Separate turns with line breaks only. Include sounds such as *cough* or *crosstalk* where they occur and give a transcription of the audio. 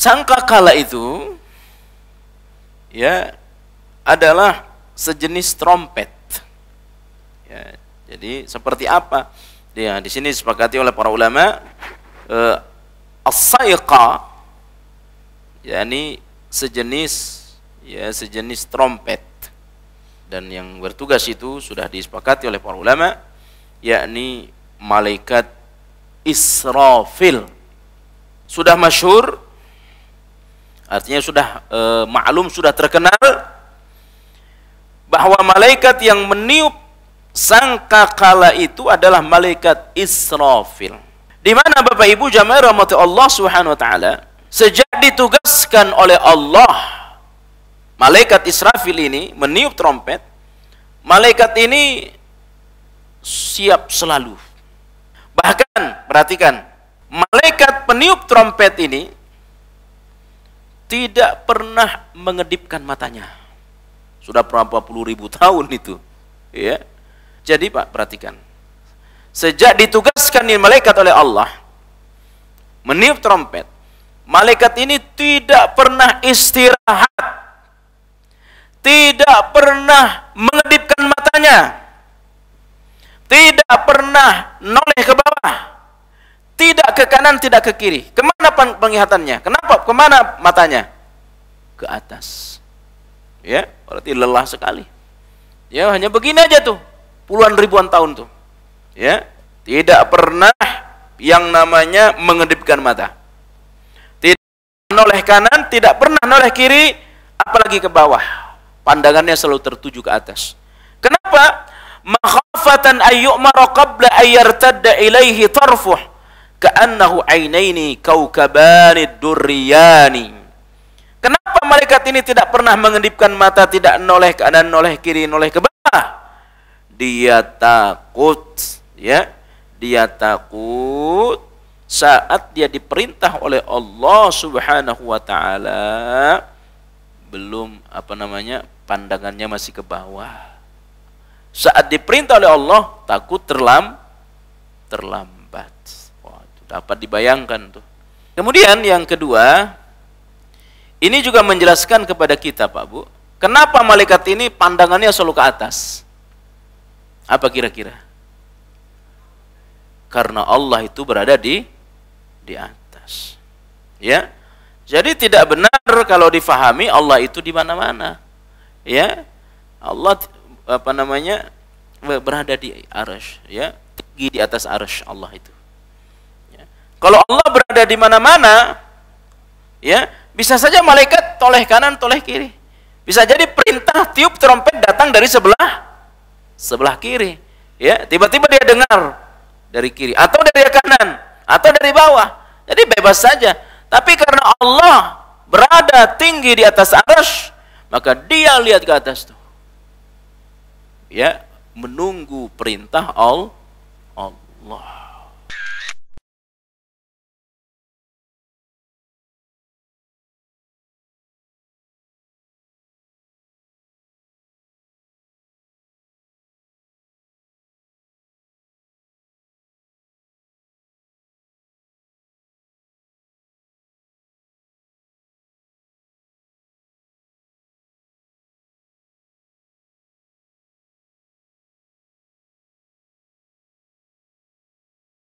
sangka kala itu ya adalah sejenis trompet. Ya, jadi seperti apa? Ya, di sini disepakati oleh para ulama eh, as yakni sejenis ya sejenis trompet dan yang bertugas itu sudah disepakati oleh para ulama yakni malaikat Israfil sudah masyur. Artinya sudah e, maklum, sudah terkenal bahwa malaikat yang meniup sangkakala itu adalah malaikat Israfil. Di mana Bapak Ibu jamaah rahmat Allah Subhanahu wa taala, sejak ditugaskan oleh Allah malaikat Israfil ini meniup trompet, malaikat ini siap selalu. Bahkan perhatikan, malaikat peniup trompet ini tidak pernah mengedipkan matanya. Sudah berapa puluh ribu *laughs* tahun itu. Ya. Jadi Pak perhatikan. Sejak ditugaskan di malaikat oleh Allah meniup trompet, malaikat ini tidak pernah istirahat. Tidak pernah mengedipkan matanya. Tidak pernah noleh ke bawah. Tidak ke kanan, tidak ke kiri. Kemana penglihatannya? Kenapa? Kemana matanya? Ke atas. Ya, berarti lelah sekali. Ya, hanya begini aja tuh. Puluhan ribuan tahun tuh. Ya, tidak pernah yang namanya mengedipkan mata. Tidak noleh kanan, tidak pernah noleh kiri, apalagi ke bawah. Pandangannya selalu tertuju ke atas. Kenapa? Makhafatan ayyu'mara qabla ayyartadda ilaihi tarfuh ka'annahu ainaini kaukabani durriyani kenapa malaikat ini tidak pernah mengedipkan mata tidak noleh kanan noleh kiri noleh ke bawah dia takut ya dia takut saat dia diperintah oleh Allah Subhanahu wa taala belum apa namanya pandangannya masih ke bawah saat diperintah oleh Allah takut terlam terlambat Dapat dibayangkan tuh. Kemudian yang kedua, ini juga menjelaskan kepada kita Pak Bu, kenapa malaikat ini pandangannya selalu ke atas? Apa kira-kira? Karena Allah itu berada di di atas. Ya. Jadi tidak benar kalau difahami Allah itu di mana-mana. Ya. Allah apa namanya? berada di arasy, ya. Tinggi di atas arasy Allah itu. Kalau Allah berada di mana-mana, ya bisa saja malaikat toleh kanan, toleh kiri. Bisa jadi perintah tiup trompet datang dari sebelah sebelah kiri. Ya, tiba-tiba dia dengar dari kiri atau dari kanan atau dari bawah. Jadi bebas saja. Tapi karena Allah berada tinggi di atas arus, maka dia lihat ke atas tuh. Ya, menunggu perintah Allah.